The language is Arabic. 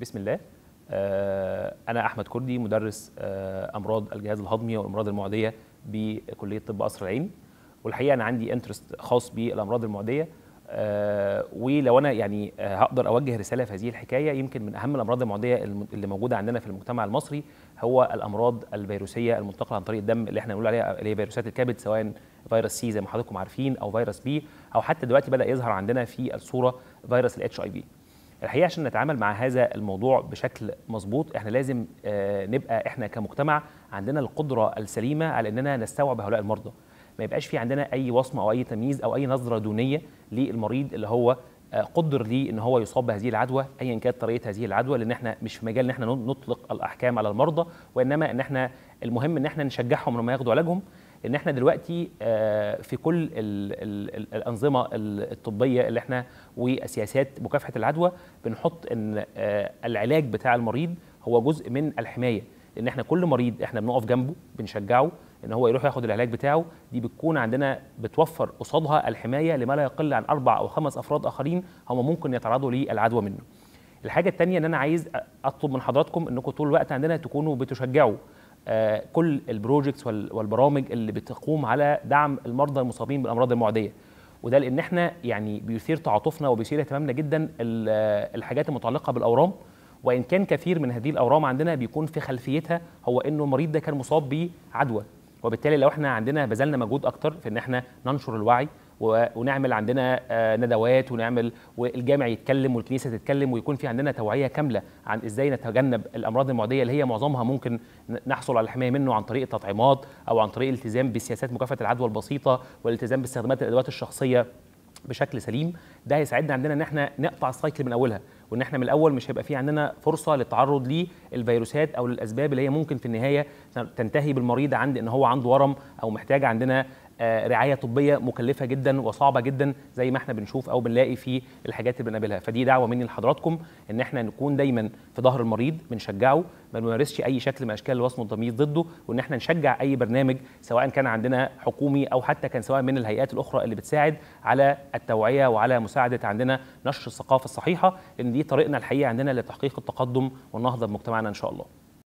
بسم الله آه، أنا أحمد كردي مدرس آه، أمراض الجهاز الهضمي والأمراض المعدية بكلية طب قصر العيني والحقيقة أنا عندي انترست خاص بالأمراض المعدية آه، ولو أنا يعني هقدر أوجه رسالة في هذه الحكاية يمكن من أهم الأمراض المعدية اللي موجودة عندنا في المجتمع المصري هو الأمراض الفيروسية المنتقلة عن طريق الدم اللي احنا بنقول عليها اللي هي فيروسات الكبد سواء فيروس سي زي ما حضراتكم عارفين أو فيروس بي أو حتى دلوقتي بدأ يظهر عندنا في الصورة فيروس الاتش اي في الحقيقه عشان نتعامل مع هذا الموضوع بشكل مظبوط احنا لازم آه، نبقى احنا كمجتمع عندنا القدره السليمه على اننا نستوعب هؤلاء المرضى ما يبقاش في عندنا اي وصمه او اي تمييز او اي نظره دونيه للمريض اللي هو آه، قدر ليه ان هو يصاب بهذه العدوى ايا كانت طريقه هذه العدوى لان احنا مش في مجال ان احنا نطلق الاحكام على المرضى وانما ان احنا المهم ان احنا نشجعهم ان هم ياخدوا علاجهم ان احنا دلوقتي آه، في كل الـ الـ الانظمه الطبيه اللي احنا وسياسات مكافحه العدوى بنحط ان آه، العلاج بتاع المريض هو جزء من الحمايه لان احنا كل مريض احنا بنقف جنبه بنشجعه ان هو يروح ياخد العلاج بتاعه دي بتكون عندنا بتوفر قصادها الحمايه لما لا يقل عن اربع او خمس افراد اخرين هم ممكن يتعرضوا للعدوى منه الحاجه الثانيه ان انا عايز اطلب من حضراتكم انكم طول الوقت عندنا تكونوا بتشجعوا آه، كل البروجكتس والبرامج اللي بتقوم على دعم المرضى المصابين بالامراض المعديه وده لان احنا يعني بيثير تعاطفنا وبيثير اهتمامنا جدا الحاجات المتعلقه بالاورام وان كان كثير من هذه الاورام عندنا بيكون في خلفيتها هو انه المريض ده كان مصاب بعدوى وبالتالي لو احنا عندنا بذلنا مجهود اكتر في ان احنا ننشر الوعي ونعمل عندنا آه، ندوات ونعمل والجامع يتكلم والكنيسه تتكلم ويكون في عندنا توعيه كامله عن ازاي نتجنب الامراض المعديه اللي هي معظمها ممكن نحصل على الحمايه منه عن طريق التطعيمات او عن طريق الالتزام بسياسات مكافحه العدوى البسيطه والالتزام باستخدامات الادوات الشخصيه بشكل سليم ده هيساعدنا عندنا ان احنا نقطع السايكل من اولها وان احنا من الاول مش هيبقى في عندنا فرصه للتعرض للفيروسات او للاسباب اللي هي ممكن في النهايه تنتهي بالمريض عند ان هو عنده ورم او محتاج عندنا آه، رعايه طبيه مكلفه جدا وصعبه جدا زي ما احنا بنشوف او بنلاقي في الحاجات اللي بنقابلها فدي دعوه مني لحضراتكم ان احنا نكون دايما في ظهر المريض بنشجعه ما نمارسش اي شكل من اشكال الوصم الضمير ضده وان احنا نشجع اي برنامج سواء كان عندنا حكومي او حتى كان سواء من الهيئات الاخرى اللي بتساعد على التوعيه وعلى مساعده عندنا نشر الثقافه الصحيحه لان دي طريقنا الحقيقه عندنا لتحقيق التقدم والنهضه بمجتمعنا ان شاء الله